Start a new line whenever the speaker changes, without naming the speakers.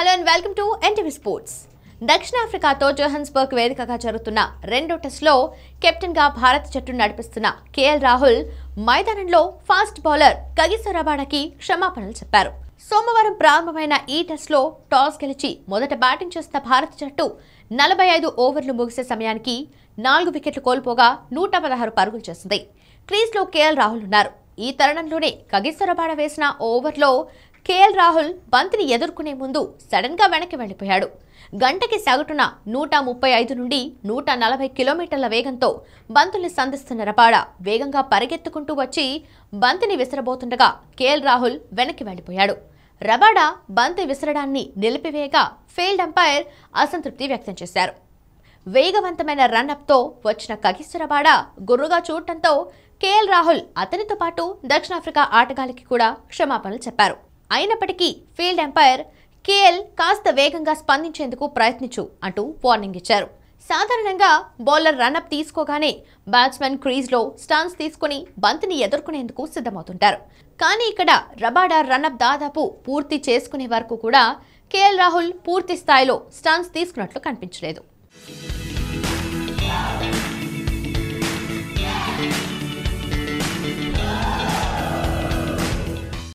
hello and welcome to NTV sports దక్షిణాఫ్రికాతో Johannesburg వేదికగా జరుగుతున్న రెండో టెస్ట్లో కెప్టెన్గా భారత జట్టును నడిపిస్తున్న కేఎల్ రాహుల్ మైదానంలో ఫాస్ట్ బౌలర్ కగిసో రబాడాకి క్షమాపణలు చెప్పారు సోమవారం ప్రారంభమైన ఈ టెస్ట్లో టాస్ గెలిచి మొదట బ్యాటింగ్ చేస్తున్న భారత జట్టు నలభై ఐదు ఓవర్లు ముగిసే సమయానికి నాలుగు వికెట్లు కోల్పోగా నూట పదహారు పరుగులు చేస్తుంది క్రీజ్లో కేఎల్ రాహుల్ ఉన్నారు ఈ తరుణంలోనే కగిసరబాడ వేసిన ఓవర్లో కేఎల్ రాహుల్ బంతిని ఎదుర్కొనే ముందు సడన్గా వెనక్కి వెళ్లిపోయాడు గంటకి సగటున నూట ముప్పై ఐదు నుండి నూట నలభై కిలోమీటర్ల వేగంతో బంతుల్ని సంధిస్తున్న రపాడ వేగంగా పరిగెత్తుకుంటూ వచ్చి బంతిని విసరబోతుండగా కేఎల్ రాహుల్ వెనక్కి వెళ్లిపోయాడు రబాడా బంతి విసరడాన్ని నిలిపివేయగా ఫీల్డ్ అంపైర్ అసంతృప్తి వ్యక్తం చేశారు వేగవంతమైన రన్అప్తో వచ్చిన కగిస్సు రబాడా గుర్రుగా చూడటంతో కేఎల్ రాహుల్ అతనితో పాటు దక్షిణాఫ్రికా ఆటగాళ్ళకి కూడా క్షమాపణలు చెప్పారు అయినప్పటికీ ఫీల్డ్ ఎంపైర్ కేఎల్ కాస్త వేగంగా స్పందించేందుకు ప్రయత్నించు అంటూ వార్నింగ్ ఇచ్చారు సాధారణంగా బౌలర్ రన్అప్ తీసుకోగానే బ్యాట్స్మెన్ క్రీజ్లో స్టాన్స్ తీసుకుని బంతిని ఎదుర్కొనేందుకు సిద్ధమవుతుంటారు కానీ ఇక్కడ రబాడా రన్అప్ దాదాపు పూర్తి చేసుకునే వరకు కూడా కేఎల్ రాహుల్ పూర్తి స్థాయిలో స్టాన్స్ తీసుకున్నట్లు కనిపించలేదు